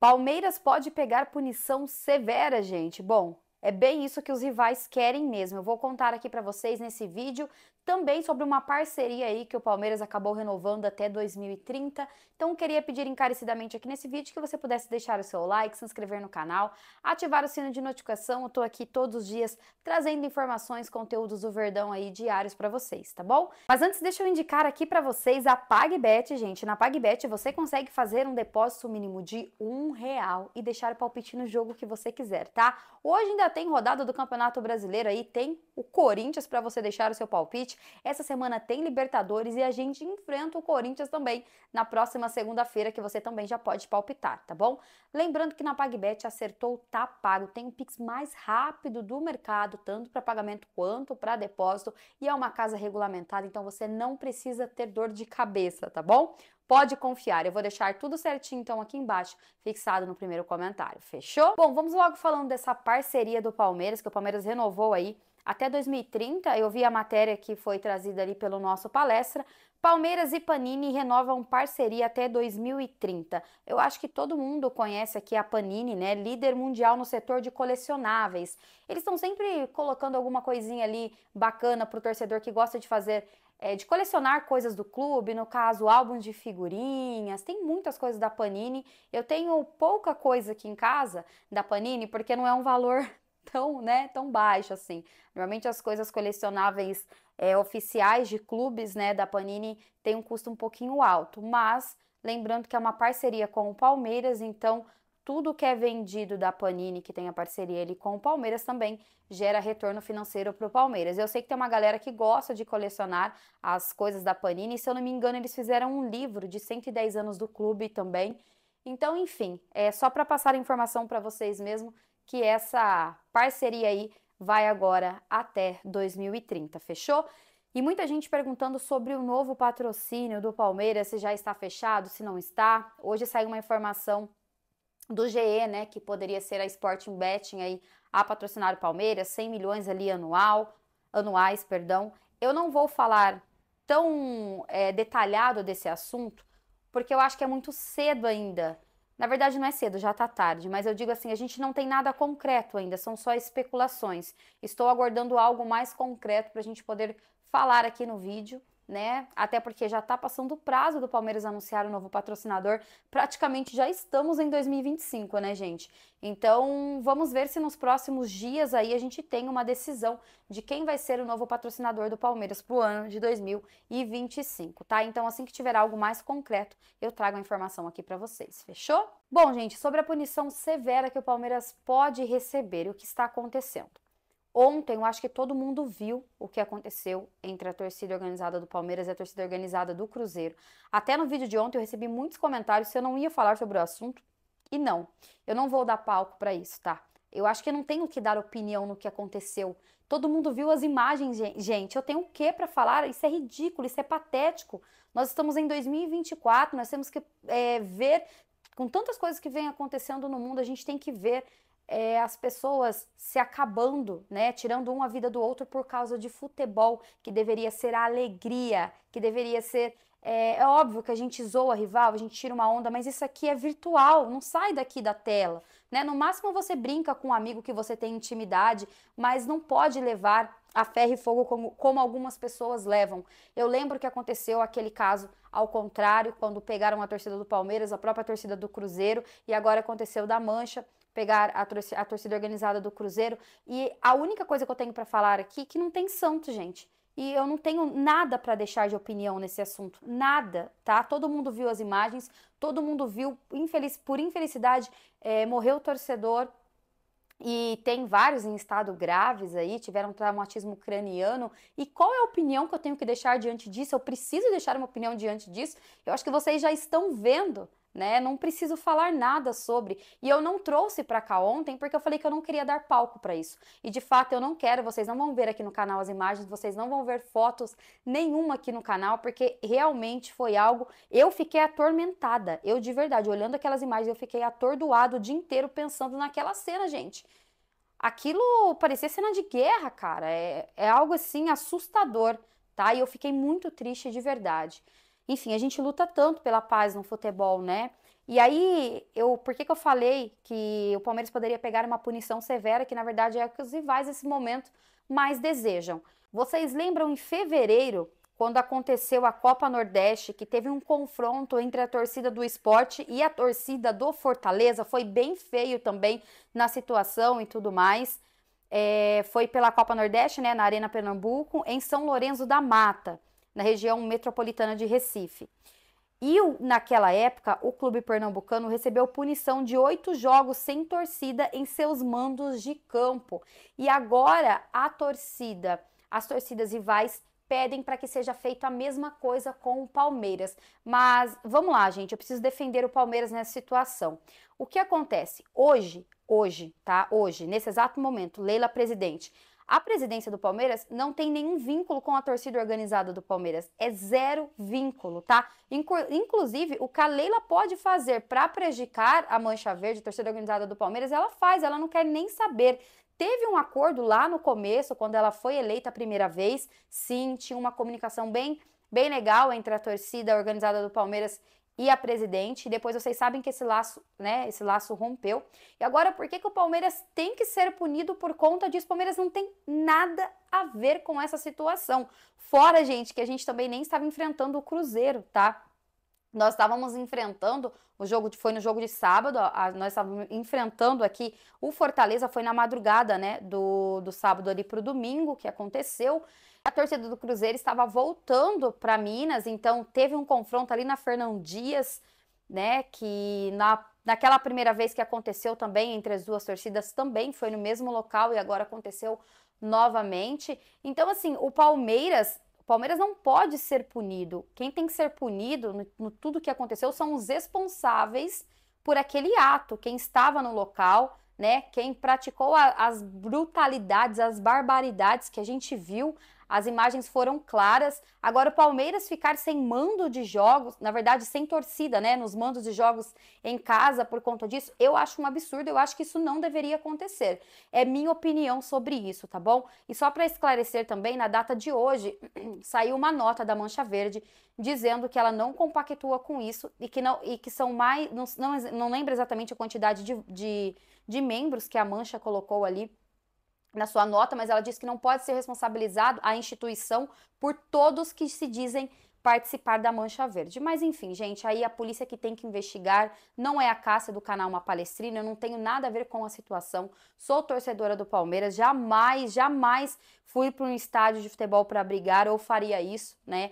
Palmeiras pode pegar punição severa, gente. Bom, é bem isso que os rivais querem mesmo. Eu vou contar aqui para vocês nesse vídeo também sobre uma parceria aí que o Palmeiras acabou renovando até 2030. Então queria pedir encarecidamente aqui nesse vídeo que você pudesse deixar o seu like, se inscrever no canal, ativar o sino de notificação. Eu tô aqui todos os dias trazendo informações, conteúdos do Verdão aí diários para vocês, tá bom? Mas antes deixa eu indicar aqui para vocês a PagBet, gente. Na PagBet você consegue fazer um depósito mínimo de um real e deixar o palpite no jogo que você quiser, tá? Hoje ainda tem rodada do Campeonato Brasileiro aí, tem o Corinthians para você deixar o seu palpite. Essa semana tem Libertadores e a gente enfrenta o Corinthians também na próxima segunda-feira, que você também já pode palpitar, tá bom? Lembrando que na PagBet acertou, tá pago. Tem o Pix mais rápido do mercado, tanto para pagamento quanto para depósito, e é uma casa regulamentada, então você não precisa ter dor de cabeça, tá bom? Pode confiar, eu vou deixar tudo certinho então aqui embaixo, fixado no primeiro comentário, fechou? Bom, vamos logo falando dessa parceria do Palmeiras, que o Palmeiras renovou aí até 2030, eu vi a matéria que foi trazida ali pelo nosso palestra, Palmeiras e Panini renovam parceria até 2030. Eu acho que todo mundo conhece aqui a Panini, né? Líder mundial no setor de colecionáveis. Eles estão sempre colocando alguma coisinha ali bacana para o torcedor que gosta de fazer é, de colecionar coisas do clube, no caso, álbuns de figurinhas, tem muitas coisas da Panini. Eu tenho pouca coisa aqui em casa da Panini, porque não é um valor tão, né, tão baixo assim. Normalmente as coisas colecionáveis é, oficiais de clubes, né, da Panini tem um custo um pouquinho alto, mas lembrando que é uma parceria com o Palmeiras, então tudo que é vendido da Panini, que tem a parceria ali com o Palmeiras, também gera retorno financeiro para o Palmeiras. Eu sei que tem uma galera que gosta de colecionar as coisas da Panini, se eu não me engano, eles fizeram um livro de 110 anos do clube também. Então, enfim, é só para passar a informação para vocês mesmo que essa parceria aí vai agora até 2030, fechou? E muita gente perguntando sobre o novo patrocínio do Palmeiras, se já está fechado, se não está. Hoje saiu uma informação do GE, né, que poderia ser a Sporting Betting aí a patrocinar o Palmeiras, 100 milhões ali anual, anuais, perdão. Eu não vou falar tão é, detalhado desse assunto, porque eu acho que é muito cedo ainda na verdade, não é cedo, já está tarde, mas eu digo assim: a gente não tem nada concreto ainda, são só especulações. Estou aguardando algo mais concreto para a gente poder falar aqui no vídeo né? Até porque já está passando o prazo do Palmeiras anunciar o novo patrocinador. Praticamente já estamos em 2025, né, gente? Então, vamos ver se nos próximos dias aí a gente tem uma decisão de quem vai ser o novo patrocinador do Palmeiras para o ano de 2025, tá? Então, assim que tiver algo mais concreto, eu trago a informação aqui para vocês. Fechou? Bom, gente, sobre a punição severa que o Palmeiras pode receber e o que está acontecendo. Ontem eu acho que todo mundo viu o que aconteceu entre a torcida organizada do Palmeiras e a torcida organizada do Cruzeiro. Até no vídeo de ontem eu recebi muitos comentários se eu não ia falar sobre o assunto. E não, eu não vou dar palco para isso, tá? Eu acho que eu não tenho que dar opinião no que aconteceu. Todo mundo viu as imagens, gente. Eu tenho o que para falar? Isso é ridículo, isso é patético. Nós estamos em 2024, nós temos que é, ver com tantas coisas que vem acontecendo no mundo, a gente tem que ver é, as pessoas se acabando, né? Tirando um a vida do outro por causa de futebol, que deveria ser a alegria, que deveria ser. É, é óbvio que a gente zoa a rival, a gente tira uma onda, mas isso aqui é virtual, não sai daqui da tela, né? No máximo você brinca com um amigo que você tem intimidade, mas não pode levar a ferro e fogo como, como algumas pessoas levam. Eu lembro que aconteceu aquele caso ao contrário, quando pegaram a torcida do Palmeiras, a própria torcida do Cruzeiro, e agora aconteceu da Mancha pegar a, torcida, a torcida organizada do Cruzeiro. E a única coisa que eu tenho para falar aqui é que não tem santo, gente. E eu não tenho nada para deixar de opinião nesse assunto, nada, tá? Todo mundo viu as imagens, todo mundo viu, infeliz, por infelicidade, é, morreu o torcedor, e tem vários em estado graves aí, tiveram traumatismo craniano. E qual é a opinião que eu tenho que deixar diante disso? Eu preciso deixar uma opinião diante disso? Eu acho que vocês já estão vendo né? Não preciso falar nada sobre. E eu não trouxe para cá ontem porque eu falei que eu não queria dar palco para isso. E de fato eu não quero, vocês não vão ver aqui no canal as imagens, vocês não vão ver fotos nenhuma aqui no canal, porque realmente foi algo. Eu fiquei atormentada. Eu de verdade, olhando aquelas imagens, eu fiquei atordoado o dia inteiro pensando naquela cena, gente. Aquilo parecia cena de guerra, cara. É, é algo assim assustador, tá? E eu fiquei muito triste de verdade. Enfim, a gente luta tanto pela paz no futebol, né? E aí, eu, por que, que eu falei que o Palmeiras poderia pegar uma punição severa, que na verdade é o que os rivais nesse momento mais desejam? Vocês lembram em fevereiro, quando aconteceu a Copa Nordeste, que teve um confronto entre a torcida do esporte e a torcida do Fortaleza? Foi bem feio também na situação e tudo mais. É, foi pela Copa Nordeste, né, na Arena Pernambuco, em São Lourenço da Mata na região metropolitana de Recife. E naquela época, o clube pernambucano recebeu punição de oito jogos sem torcida em seus mandos de campo. E agora a torcida, as torcidas rivais pedem para que seja feita a mesma coisa com o Palmeiras. Mas vamos lá, gente, eu preciso defender o Palmeiras nessa situação. O que acontece? Hoje, hoje, tá? Hoje, nesse exato momento, Leila presidente, a presidência do Palmeiras não tem nenhum vínculo com a torcida organizada do Palmeiras. É zero vínculo, tá? Inclusive, o que a Leila pode fazer para prejudicar a Mancha Verde, a torcida organizada do Palmeiras, ela faz, ela não quer nem saber. Teve um acordo lá no começo, quando ela foi eleita a primeira vez. Sim, tinha uma comunicação bem bem legal entre a torcida organizada do Palmeiras e a presidente. Depois vocês sabem que esse laço, né, esse laço rompeu. E agora, por que, que o Palmeiras tem que ser punido por conta disso? O Palmeiras não tem nada a ver com essa situação. Fora, gente, que a gente também nem estava enfrentando o Cruzeiro, tá? Nós estávamos enfrentando, o jogo foi no jogo de sábado, a, nós estávamos enfrentando aqui o Fortaleza, foi na madrugada, né, do, do sábado ali para o domingo que aconteceu. A torcida do Cruzeiro estava voltando para Minas, então teve um confronto ali na Fernão Dias, né, que na, naquela primeira vez que aconteceu também entre as duas torcidas também foi no mesmo local e agora aconteceu novamente. Então, assim, o Palmeiras Palmeiras não pode ser punido. Quem tem que ser punido no, no tudo que aconteceu são os responsáveis por aquele ato, quem estava no local, né? Quem praticou a, as brutalidades, as barbaridades que a gente viu as imagens foram claras. Agora o Palmeiras ficar sem mando de jogos, na verdade sem torcida, né, nos mandos de jogos em casa por conta disso, eu acho um absurdo, eu acho que isso não deveria acontecer. É minha opinião sobre isso, tá bom? E só para esclarecer também, na data de hoje saiu uma nota da Mancha Verde dizendo que ela não compactua com isso e que não e que são mais não, não, não lembro exatamente a quantidade de, de, de membros que a Mancha colocou ali na sua nota, mas ela diz que não pode ser responsabilizado a instituição por todos que se dizem participar da Mancha Verde. Mas enfim, gente, aí a polícia que tem que investigar não é a caça do canal Uma Palestrina, eu não tenho nada a ver com a situação. Sou torcedora do Palmeiras, jamais, jamais fui para um estádio de futebol para brigar ou faria isso, né?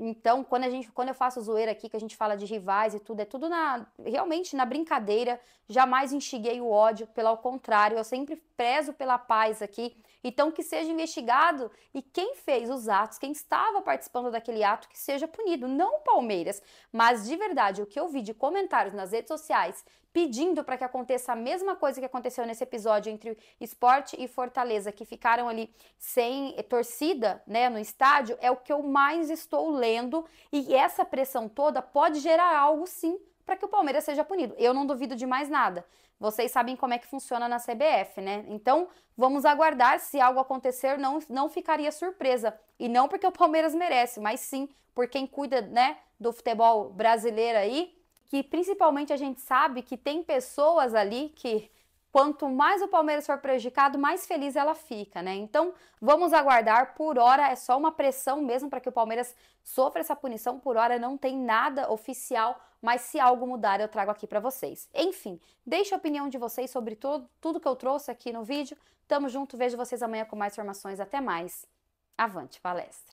Então, quando, a gente, quando eu faço zoeira aqui, que a gente fala de rivais e tudo, é tudo na realmente na brincadeira. Jamais instiguei o ódio, pelo contrário, eu sempre prezo pela paz aqui. Então, que seja investigado e quem fez os atos, quem estava participando daquele ato, que seja punido. Não o Palmeiras, mas de verdade, o que eu vi de comentários nas redes sociais pedindo para que aconteça a mesma coisa que aconteceu nesse episódio entre Esporte e Fortaleza, que ficaram ali sem torcida, né, no estádio, é o que eu mais estou lendo e essa pressão toda pode gerar algo sim para que o Palmeiras seja punido. Eu não duvido de mais nada. Vocês sabem como é que funciona na CBF, né? Então, vamos aguardar se algo acontecer, não não ficaria surpresa. E não porque o Palmeiras merece, mas sim por quem cuida, né, do futebol brasileiro aí, que principalmente a gente sabe que tem pessoas ali que quanto mais o Palmeiras for prejudicado, mais feliz ela fica, né? Então, vamos aguardar. Por hora é só uma pressão mesmo para que o Palmeiras sofra essa punição. Por hora não tem nada oficial, mas se algo mudar, eu trago aqui para vocês. Enfim, deixe a opinião de vocês sobre tudo, tudo que eu trouxe aqui no vídeo. Tamo junto, vejo vocês amanhã com mais informações. Até mais. Avante, palestra.